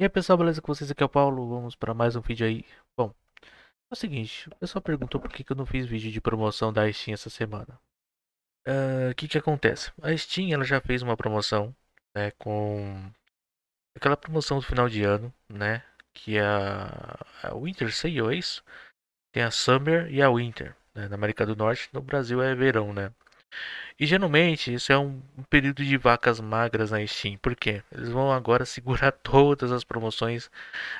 E aí pessoal, beleza com vocês? Aqui é o Paulo, vamos para mais um vídeo aí. Bom, é o seguinte, o pessoal perguntou por que, que eu não fiz vídeo de promoção da Steam essa semana. Ah, o uh, que que acontece? A Steam ela já fez uma promoção, né, com aquela promoção do final de ano, né, que é a, Winter Sale, é isso? Tem a Summer e a Winter, né, na América do Norte, no Brasil é verão, né. E geralmente isso é um, período de vacas magras na Steam, porque eles vão agora segurar todas as promoções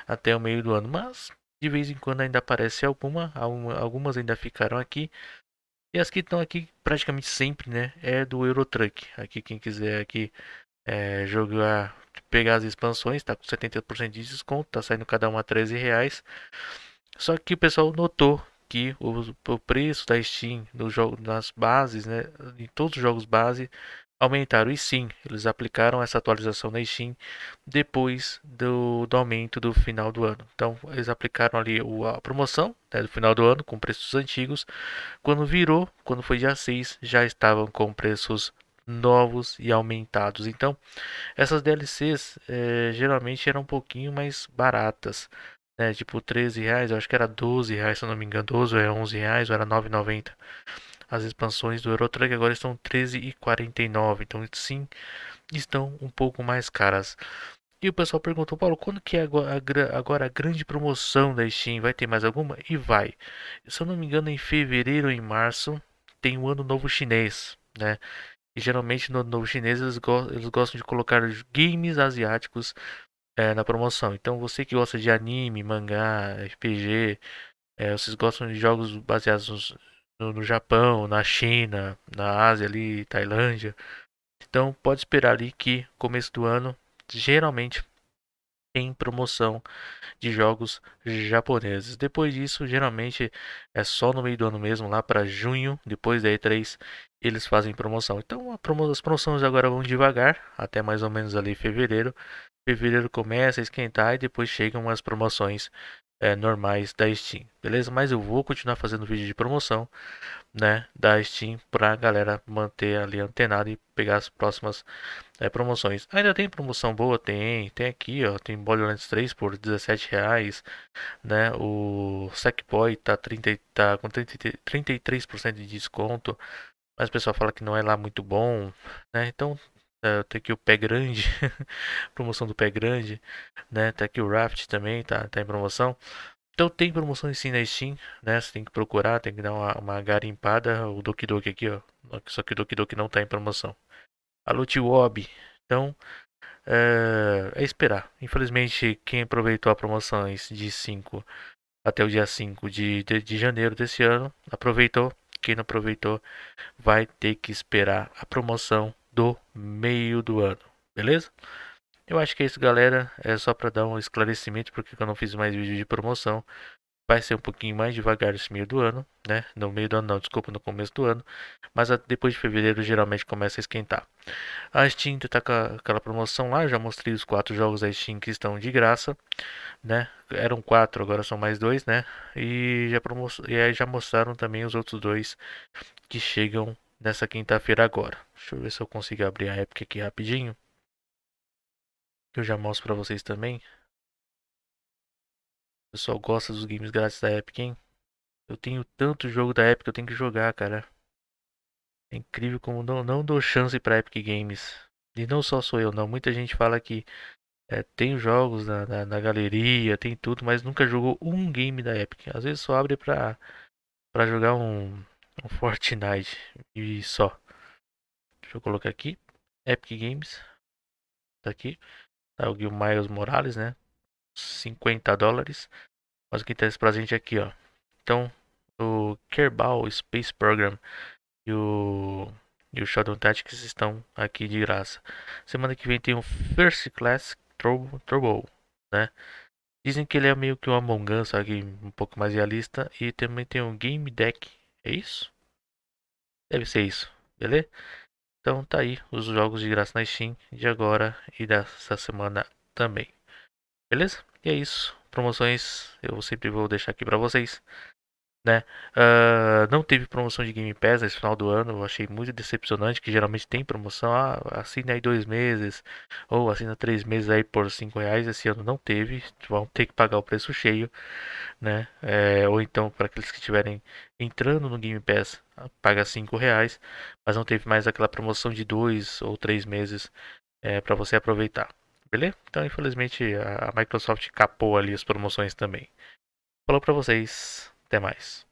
até o meio do ano, mas de vez em quando ainda aparece alguma, algumas ainda ficaram aqui. E as que estão aqui praticamente sempre, né, é do Eurotruck. Aqui quem quiser aqui é, jogar, pegar as expansões, tá com 70% de desconto, tá saindo cada uma 13 reais. Só que o pessoal notou que o, o preço da Steam no jogos nas bases, né, em todos os jogos base, aumentaram. E sim, eles aplicaram essa atualização na Steam depois do, do aumento do final do ano. Então, eles aplicaram ali o, a promoção né, do final do ano com preços antigos. Quando virou, quando foi dia 6, já estavam com preços novos e aumentados. Então, essas DLCs é, eh, geralmente eram um pouquinho mais baratas né, tipo 13 reais, eu acho que era 12 reais, se eu não me engano, 12 ou é era 11 reais, ou era 9,90. As expansões do Eurotruck agora estão 13,49, então sim, estão um pouco mais caras. E o pessoal perguntou, Paulo, quando que é agora a grande promoção da Steam? Vai ter mais alguma? E vai. Se eu não me engano, em fevereiro ou em março tem o Ano Novo Chinês, né? E geralmente no Ano Novo Chinês eles, go eles gostam de colocar games asiáticos é, na promoção. Então você que gosta de anime, mangá, RPG, é, vocês gostam de jogos baseados nos, no, no, Japão, na China, na Ásia ali, Tailândia. Então pode esperar ali que começo do ano geralmente tem promoção de jogos japoneses. Depois disso, geralmente é só no meio do ano mesmo, lá para junho, depois da E3, eles fazem promoção. Então promo as promoções agora vão devagar, até mais ou menos ali fevereiro, fevereiro começa a esquentar e depois chegam as promoções é, normais da Steam, beleza? Mas eu vou continuar fazendo vídeo de promoção, né, da Steam para a galera manter ali antenada e pegar as próximas é, promoções. Ainda tem promoção boa? Tem, tem aqui, ó, tem Borderlands 3 por 17 reais, né, o Sackboy tá, 30, tá com 30, 33% de desconto, mas o pessoal fala que não é lá muito bom, né, então Uh, é, tem tá aqui o pé grande, promoção do pé grande, né? Tá aqui o Raft também, tá, tá em promoção. Então tem promoção sim na Steam, né? Você tem que procurar, tem que dar uma, uma garimpada. O Doki Doki aqui, ó. Só que o Doki Doki não tá em promoção. A Lutiwob. Então, é, é, esperar. Infelizmente, quem aproveitou a promoção de 5 até o dia 5 de, de, de janeiro desse ano, aproveitou. Quem não aproveitou, vai ter que esperar a promoção do meio do ano, beleza? Eu acho que é isso, galera. É só para dar um esclarecimento porque eu não fiz mais vídeo de promoção. Vai ser um pouquinho mais devagar esse meio do ano, né? No meio do ano, não, desculpa, no começo do ano. Mas depois de fevereiro geralmente começa a esquentar. A Steam tá com aquela promoção lá, já mostrei os quatro jogos da Steam que estão de graça, né? Eram quatro, agora são mais dois, né? E já, promo... e aí já mostraram também os outros dois que chegam nessa quinta-feira agora. Deixa eu ver se eu consigo abrir a época aqui rapidinho. eu já mostro pra vocês também. O pessoal gosta dos games grátis da Epic, hein? Eu tenho tanto jogo da Epic, que eu tenho que jogar, cara. É incrível como não, não dou chance pra Epic Games. E não só sou eu, não. Muita gente fala que é, tem jogos na, na, na, galeria, tem tudo, mas nunca jogou um game da Epic. Às vezes só abre pra, pra jogar um, um Fortnite e só. Deixa eu colocar aqui, Epic Games, tá aqui, tá o Gil Miles Morales, né, 50 dólares, mas o que tem esse presente aqui, ó, então, o Kerbal Space Program e o, e o Shadow Tactics estão aqui de graça. Semana que vem tem o First Class Turbo, né, Dizem que ele é meio que um Among Us, só um pouco mais realista. E também tem um Game Deck é isso? Deve ser isso, beleza? Então tá aí os jogos de graça na Steam de agora e dessa semana também. Beleza? E é isso. Promoções eu sempre vou deixar aqui para vocês né? Uh, não teve promoção de Game Pass nesse final do ano, eu achei muito decepcionante, que geralmente tem promoção, ah, assina aí dois meses, ou assina três meses aí por cinco reais, esse ano não teve, vão ter que pagar o preço cheio, né? É, ou então, para aqueles que estiverem entrando no Game Pass, paga cinco reais, mas não teve mais aquela promoção de dois ou três meses é, para você aproveitar. Beleza? Então, infelizmente, a Microsoft capou ali as promoções também. Falou para vocês. Até mais.